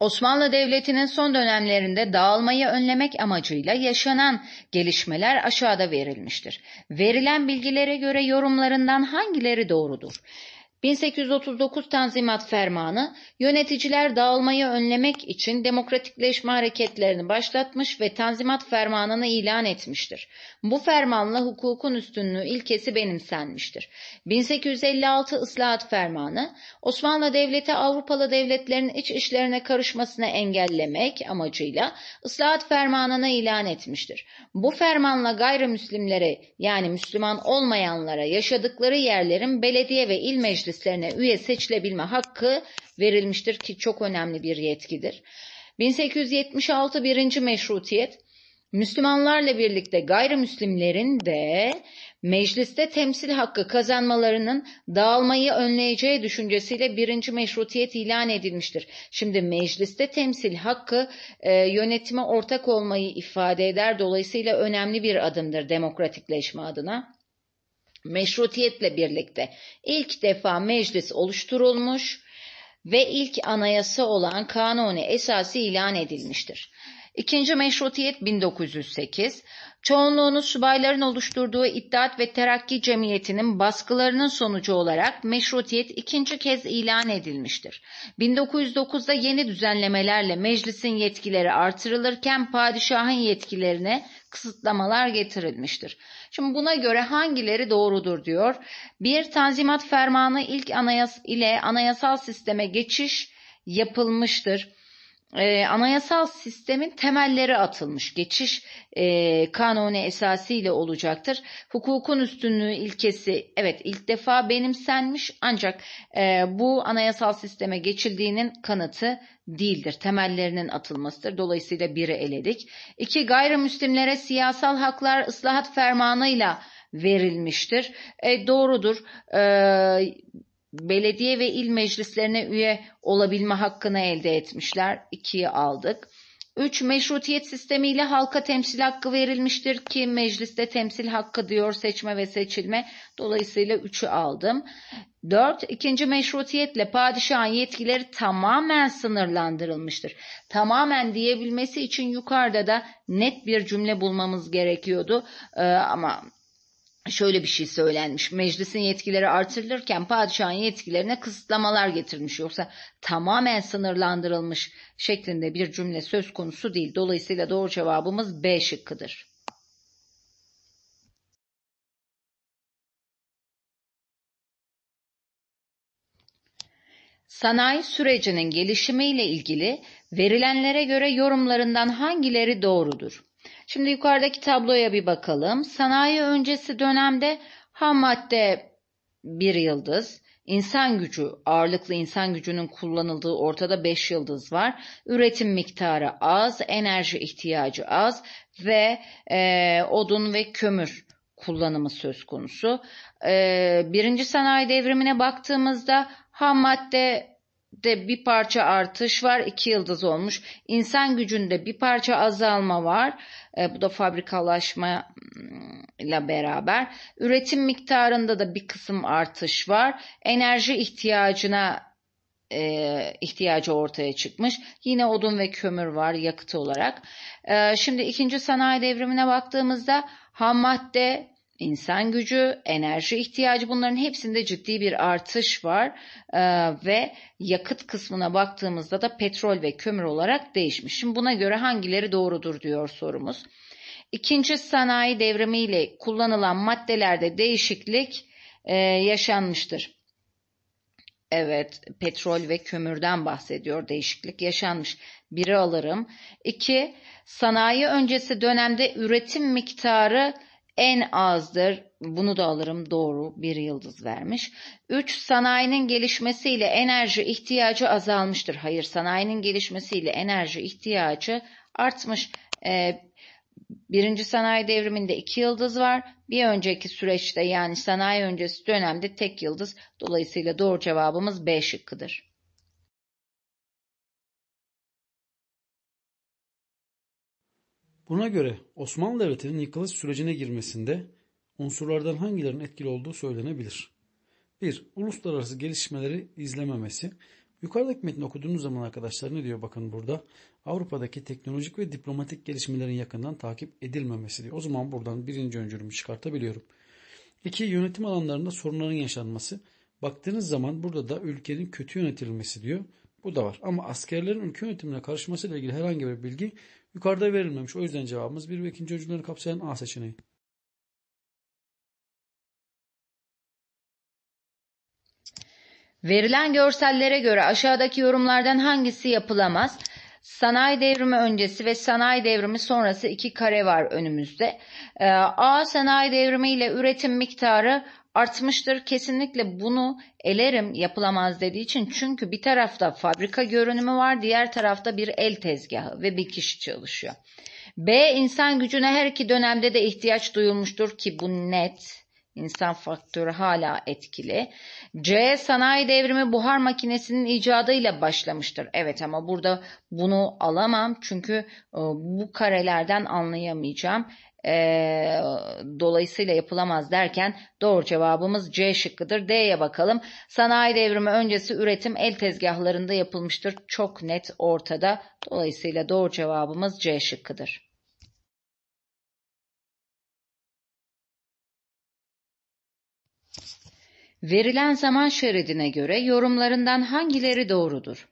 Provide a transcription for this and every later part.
Osmanlı Devleti'nin son dönemlerinde dağılmayı önlemek amacıyla yaşanan gelişmeler aşağıda verilmiştir. Verilen bilgilere göre yorumlarından hangileri doğrudur? 1839 Tanzimat Fermanı yöneticiler dağılmayı önlemek için demokratikleşme hareketlerini başlatmış ve Tanzimat Fermanını ilan etmiştir. Bu fermanla hukukun üstünlüğü ilkesi benimsenmiştir. 1856 Islahat Fermanı Osmanlı Devleti Avrupalı devletlerin iç işlerine karışmasını engellemek amacıyla Islahat Fermanını ilan etmiştir. Bu fermanla gayrimüslimlere yani Müslüman olmayanlara yaşadıkları yerlerin belediye ve il meclisi meclislerine üye seçilebilme hakkı verilmiştir ki çok önemli bir yetkidir. 1876 birinci Meşrutiyet Müslümanlarla birlikte gayrimüslimlerin de mecliste temsil hakkı kazanmalarının dağılmayı önleyeceği düşüncesiyle birinci meşrutiyet ilan edilmiştir. Şimdi mecliste temsil hakkı e, yönetime ortak olmayı ifade eder. Dolayısıyla önemli bir adımdır demokratikleşme adına. Meşrutiyetle birlikte ilk defa meclis oluşturulmuş ve ilk anayasa olan kanuni esası ilan edilmiştir. İkinci Meşrutiyet 1908, çoğunluğunu subayların oluşturduğu İttihat ve Terakki Cemiyeti'nin baskılarının sonucu olarak meşrutiyet ikinci kez ilan edilmiştir. 1909'da yeni düzenlemelerle meclisin yetkileri artırılırken padişahın yetkilerine kısıtlamalar getirilmiştir. Şimdi buna göre hangileri doğrudur diyor. Bir tanzimat fermanı ilk anayas ile anayasal sisteme geçiş yapılmıştır e, anayasal sistemin temelleri atılmış. Geçiş e, kanuni esasıyla olacaktır. Hukukun üstünlüğü ilkesi evet ilk defa benimsenmiş ancak e, bu anayasal sisteme geçildiğinin kanıtı değildir. Temellerinin atılmasıdır. Dolayısıyla biri eledik. İki gayrimüslimlere siyasal haklar ıslahat fermanıyla verilmiştir. E, doğrudur. E, belediye ve il meclislerine üye olabilme hakkını elde etmişler. 2'yi aldık. 3. Meşrutiyet sistemiyle halka temsil hakkı verilmiştir ki mecliste temsil hakkı diyor seçme ve seçilme. Dolayısıyla 3'ü aldım. 4. ikinci meşrutiyetle padişahın yetkileri tamamen sınırlandırılmıştır. Tamamen diyebilmesi için yukarıda da net bir cümle bulmamız gerekiyordu. Ee, ama şöyle bir şey söylenmiş. Meclisin yetkileri artırılırken padişahın yetkilerine kısıtlamalar getirmiş yoksa tamamen sınırlandırılmış şeklinde bir cümle söz konusu değil. Dolayısıyla doğru cevabımız B şıkkıdır. Sanayi sürecinin gelişimiyle ilgili verilenlere göre yorumlarından hangileri doğrudur? Şimdi yukarıdaki tabloya bir bakalım. Sanayi öncesi dönemde ham madde bir yıldız, insan gücü, ağırlıklı insan gücünün kullanıldığı ortada 5 yıldız var. Üretim miktarı az, enerji ihtiyacı az ve e, odun ve kömür kullanımı söz konusu. E, birinci sanayi devrimine baktığımızda ham madde de bir parça artış var. iki yıldız olmuş. İnsan gücünde bir parça azalma var. E, bu da fabrikalaşma mm, ile beraber. Üretim miktarında da bir kısım artış var. Enerji ihtiyacına e, ihtiyacı ortaya çıkmış. Yine odun ve kömür var yakıtı olarak. E, şimdi ikinci sanayi devrimine baktığımızda ham madde, insan gücü, enerji ihtiyacı bunların hepsinde ciddi bir artış var ee, ve yakıt kısmına baktığımızda da petrol ve kömür olarak değişmiş. Şimdi buna göre hangileri doğrudur diyor sorumuz. İkinci sanayi devrimiyle kullanılan maddelerde değişiklik e, yaşanmıştır. Evet, petrol ve kömürden bahsediyor. Değişiklik yaşanmış. Biri alırım. İki, sanayi öncesi dönemde üretim miktarı en azdır. Bunu da alırım doğru bir yıldız vermiş. 3. Sanayinin gelişmesiyle enerji ihtiyacı azalmıştır. Hayır sanayinin gelişmesiyle enerji ihtiyacı artmış. Ee, birinci sanayi devriminde iki yıldız var. Bir önceki süreçte yani sanayi öncesi dönemde tek yıldız. Dolayısıyla doğru cevabımız B şıkkıdır. Buna göre Osmanlı Devleti'nin yıkılış sürecine girmesinde unsurlardan hangilerinin etkili olduğu söylenebilir. 1. Uluslararası gelişmeleri izlememesi. Yukarıdaki metni okuduğunuz zaman arkadaşlar ne diyor bakın burada? Avrupa'daki teknolojik ve diplomatik gelişmelerin yakından takip edilmemesi diyor. O zaman buradan birinci öncülümü çıkartabiliyorum. 2. Yönetim alanlarında sorunların yaşanması. Baktığınız zaman burada da ülkenin kötü yönetilmesi diyor. Bu da var. Ama askerlerin ülke yönetimine ile ilgili herhangi bir bilgi Yukarıda verilmemiş. O yüzden cevabımız 1 ve 2. cümleleri kapsayan A seçeneği. Verilen görsellere göre aşağıdaki yorumlardan hangisi yapılamaz? Sanayi devrimi öncesi ve sanayi devrimi sonrası iki kare var önümüzde. Ee, A sanayi devrimi ile üretim miktarı artmıştır. Kesinlikle bunu elerim yapılamaz dediği için çünkü bir tarafta fabrika görünümü var diğer tarafta bir el tezgahı ve bir kişi çalışıyor. B. insan gücüne her iki dönemde de ihtiyaç duyulmuştur ki bu net. insan faktörü hala etkili. C. Sanayi devrimi buhar makinesinin icadıyla başlamıştır. Evet ama burada bunu alamam çünkü e, bu karelerden anlayamayacağım e, dolayısıyla yapılamaz derken doğru cevabımız C şıkkıdır. D'ye bakalım. Sanayi devrimi öncesi üretim el tezgahlarında yapılmıştır. Çok net ortada. Dolayısıyla doğru cevabımız C şıkkıdır. Verilen zaman şeridine göre yorumlarından hangileri doğrudur?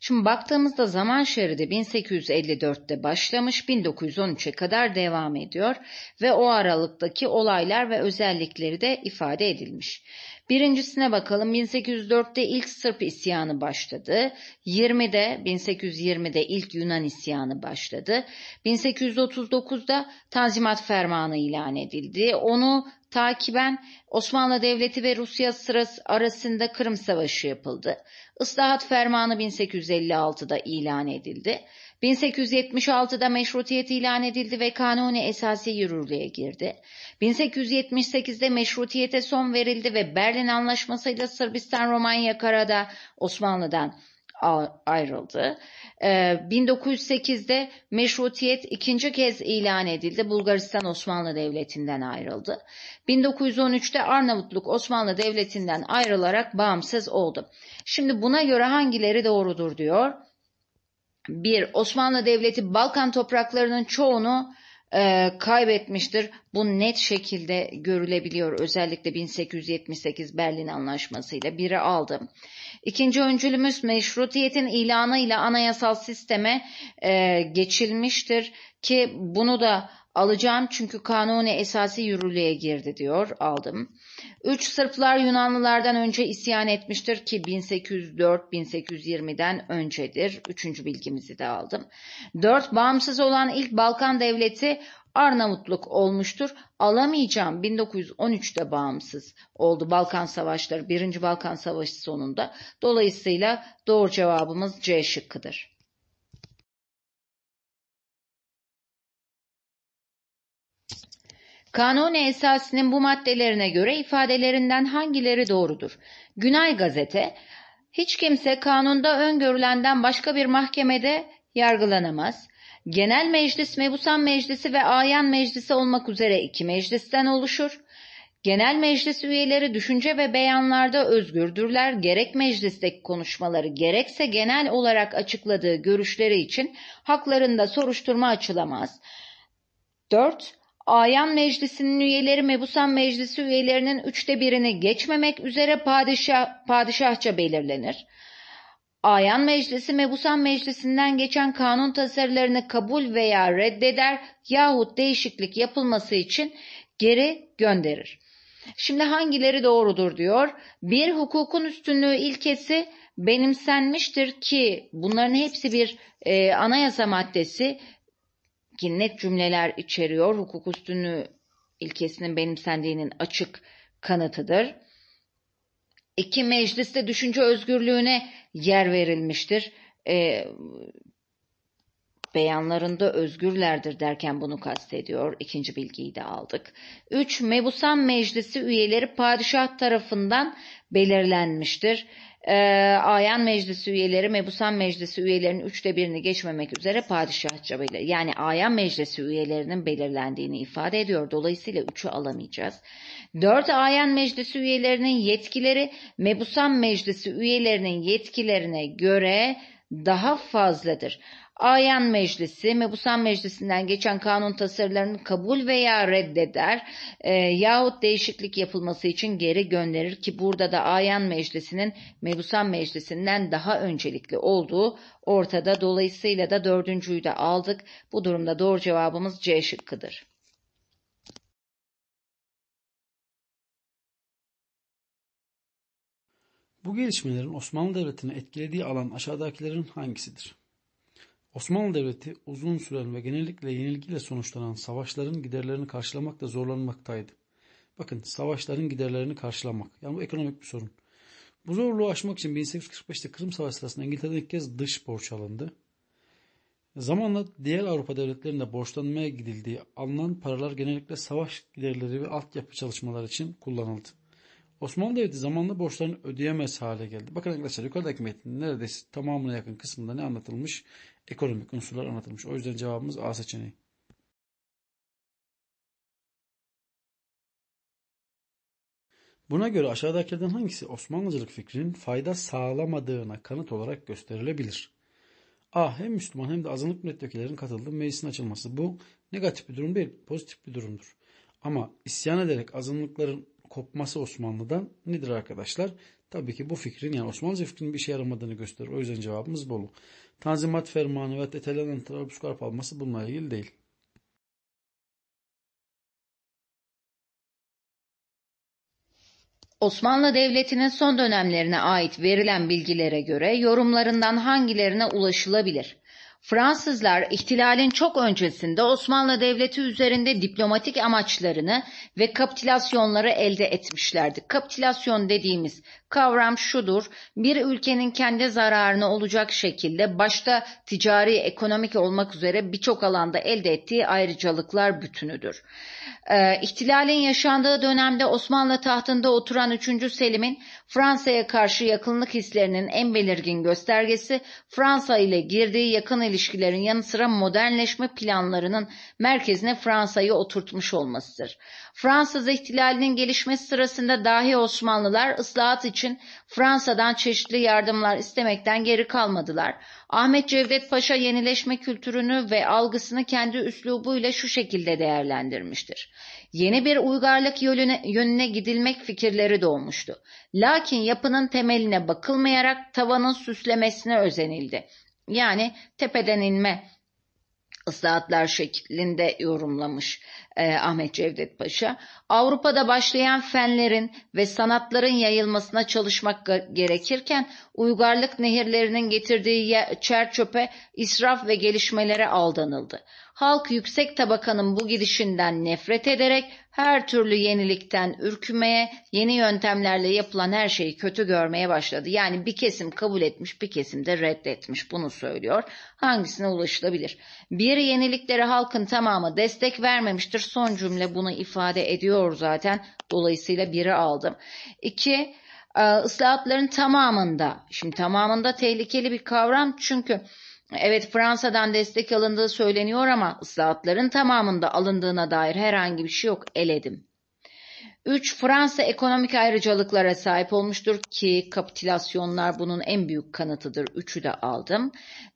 Şimdi baktığımızda zaman şeridi 1854'te başlamış 1913'e kadar devam ediyor ve o aralıktaki olaylar ve özellikleri de ifade edilmiş. Birincisine bakalım. 1804'te ilk Sırp isyanı başladı. 20'de 1820'de ilk Yunan isyanı başladı. 1839'da Tanzimat Fermanı ilan edildi. Onu takiben Osmanlı Devleti ve Rusya sırası arasında Kırım Savaşı yapıldı. Islahat Fermanı 1856'da ilan edildi. 1876'da meşrutiyet ilan edildi ve kanuni Esasi yürürlüğe girdi. 1878'de meşrutiyete son verildi ve Berlin Anlaşması'yla Sırbistan-Romanya Karada Osmanlı'dan ayrıldı. 1908'de ee, meşrutiyet ikinci kez ilan edildi. Bulgaristan Osmanlı Devleti'nden ayrıldı. 1913'te Arnavutluk Osmanlı Devleti'nden ayrılarak bağımsız oldu. Şimdi buna göre hangileri doğrudur diyor. Bir Osmanlı Devleti Balkan topraklarının çoğunu e, kaybetmiştir. Bu net şekilde görülebiliyor. Özellikle 1878 Berlin Anlaşması ile biri aldı. İkinci öncülümüz meşrutiyetin ilanı ile anayasal sisteme e, geçilmiştir ki bunu da alacağım çünkü kanuni esası yürürlüğe girdi diyor aldım. Üç Sırplar Yunanlılardan önce isyan etmiştir ki 1804-1820'den öncedir. Üçüncü bilgimizi de aldım. Dört Bağımsız olan ilk Balkan devleti Arnavutluk olmuştur. Alamayacağım 1913'te bağımsız oldu Balkan Savaşları Birinci Balkan Savaşı sonunda. Dolayısıyla doğru cevabımız C şıkkıdır. Kanuni esasının bu maddelerine göre ifadelerinden hangileri doğrudur? Günay gazete, hiç kimse kanunda öngörülenden başka bir mahkemede yargılanamaz. Genel meclis mebusan meclisi ve ayan meclisi olmak üzere iki meclisten oluşur. Genel meclis üyeleri düşünce ve beyanlarda özgürdürler, gerek meclisteki konuşmaları gerekse genel olarak açıkladığı görüşleri için haklarında soruşturma açılamaz. 4. Ayan Meclisi'nin üyeleri Mebusan Meclisi üyelerinin üçte birini geçmemek üzere padişah, padişahça belirlenir. Ayan Meclisi Mebusan Meclisi'nden geçen kanun tasarılarını kabul veya reddeder yahut değişiklik yapılması için geri gönderir. Şimdi hangileri doğrudur diyor. Bir hukukun üstünlüğü ilkesi benimsenmiştir ki bunların hepsi bir e, anayasa maddesi net cümleler içeriyor. Hukuk üstünlüğü ilkesinin benimsendiğinin açık kanıtıdır. İki mecliste düşünce özgürlüğüne yer verilmiştir. E, beyanlarında özgürlerdir derken bunu kastediyor. İkinci bilgiyi de aldık. 3. Mebusan Meclisi üyeleri padişah tarafından belirlenmiştir e, Ayan Meclisi üyeleri Mebusan Meclisi üyelerinin üçte birini geçmemek üzere padişahça belir. Yani Ayan Meclisi üyelerinin belirlendiğini ifade ediyor. Dolayısıyla üçü alamayacağız. Dört Ayan Meclisi üyelerinin yetkileri Mebusan Meclisi üyelerinin yetkilerine göre daha fazladır. Ayan Meclisi, Mebusan Meclisi'nden geçen kanun tasarılarını kabul veya reddeder e, yahut değişiklik yapılması için geri gönderir ki burada da Ayan Meclisi'nin Mebusan Meclisi'nden daha öncelikli olduğu ortada. Dolayısıyla da dördüncüyü de aldık. Bu durumda doğru cevabımız C şıkkıdır. Bu gelişmelerin Osmanlı Devleti'ni etkilediği alan aşağıdakilerin hangisidir? Osmanlı Devleti uzun süren ve genellikle yenilgiyle sonuçlanan savaşların giderlerini karşılamakta zorlanmaktaydı. Bakın savaşların giderlerini karşılamak. Yani bu ekonomik bir sorun. Bu zorluğu aşmak için 1845'te Kırım Savaşı sırasında İngiltere'den ilk kez dış borç alındı. Zamanla diğer Avrupa devletlerinde borçlanmaya gidildiği alınan paralar genellikle savaş giderleri ve altyapı çalışmaları için kullanıldı. Osmanlı Devleti zamanla borçlarını ödeyemez hale geldi. Bakın arkadaşlar yukarıdaki metnin neredeyse tamamına yakın kısmında ne anlatılmış? Ekonomik unsurlar anlatılmış. O yüzden cevabımız A seçeneği. Buna göre aşağıdakilerden hangisi Osmanlıcılık fikrinin fayda sağlamadığına kanıt olarak gösterilebilir? A. Hem Müslüman hem de azınlık milletvekillerinin katıldığı meclisin açılması. Bu negatif bir durum değil, pozitif bir durumdur. Ama isyan ederek azınlıkların kopması Osmanlı'dan nedir arkadaşlar? Tabii ki bu fikrin yani Osmanlıca fikrinin bir işe yaramadığını gösterir. O yüzden cevabımız Bolu. Tanzimat fermanı ve Tetelenen Trablusgarp alması bununla ilgili değil. Osmanlı Devleti'nin son dönemlerine ait verilen bilgilere göre yorumlarından hangilerine ulaşılabilir? Fransızlar ihtilalin çok öncesinde Osmanlı Devleti üzerinde diplomatik amaçlarını ve kapitülasyonları elde etmişlerdi. Kapitülasyon dediğimiz Kavram şudur, bir ülkenin kendi zararına olacak şekilde başta ticari, ekonomik olmak üzere birçok alanda elde ettiği ayrıcalıklar bütünüdür. Ee, ihtilalin yaşandığı dönemde Osmanlı tahtında oturan 3. Selim'in Fransa'ya karşı yakınlık hislerinin en belirgin göstergesi Fransa ile girdiği yakın ilişkilerin yanı sıra modernleşme planlarının merkezine Fransa'yı oturtmuş olmasıdır. Fransız ihtilalinin gelişmesi sırasında dahi Osmanlılar ıslahat için için Fransa'dan çeşitli yardımlar istemekten geri kalmadılar. Ahmet Cevdet Paşa yenileşme kültürünü ve algısını kendi üslubuyla şu şekilde değerlendirmiştir. Yeni bir uygarlık yönüne, yönüne gidilmek fikirleri doğmuştu. Lakin yapının temeline bakılmayarak tavanın süslemesine özenildi. Yani tepeden inme ıslahatlar şeklinde yorumlamış e, Ahmet Cevdet Paşa. Avrupa'da başlayan fenlerin ve sanatların yayılmasına çalışmak gerekirken uygarlık nehirlerinin getirdiği yer, çer çöpe, israf ve gelişmelere aldanıldı. Halk yüksek tabakanın bu gidişinden nefret ederek her türlü yenilikten ürkümeye, yeni yöntemlerle yapılan her şeyi kötü görmeye başladı. Yani bir kesim kabul etmiş, bir kesim de reddetmiş. Bunu söylüyor. Hangisine ulaşılabilir? Bir yeniliklere halkın tamamı destek vermemiştir. Son cümle bunu ifade ediyor zaten. Dolayısıyla biri aldım. İki, e, ıslahatların tamamında, şimdi tamamında tehlikeli bir kavram çünkü Evet Fransa'dan destek alındığı söyleniyor ama ıslahatların tamamında alındığına dair herhangi bir şey yok eledim. 3. Fransa ekonomik ayrıcalıklara sahip olmuştur ki kapitülasyonlar bunun en büyük kanıtıdır. 3'ü de aldım.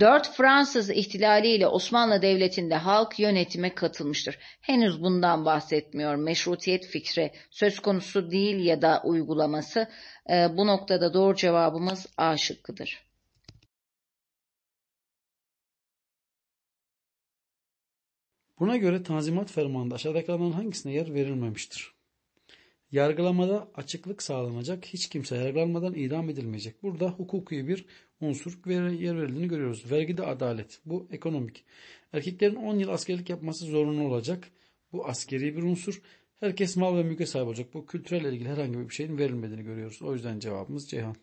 4. Fransız ihtilali ile Osmanlı Devleti'nde halk yönetime katılmıştır. Henüz bundan bahsetmiyor. Meşrutiyet fikri söz konusu değil ya da uygulaması. E, bu noktada doğru cevabımız A şıkkıdır. Buna göre Tanzimat Fermanı'nda aşağıdaki aşağıdakilerden hangisine yer verilmemiştir? Yargılamada açıklık sağlanacak, hiç kimse yargılanmadan idam edilmeyecek. Burada hukuki bir unsur yer verildiğini görüyoruz. Vergide adalet, bu ekonomik. Erkeklerin 10 yıl askerlik yapması zorunlu olacak, bu askeri bir unsur. Herkes mal ve mülke sahibi olacak. Bu kültürel ilgili herhangi bir şeyin verilmediğini görüyoruz. O yüzden cevabımız Ceyhan.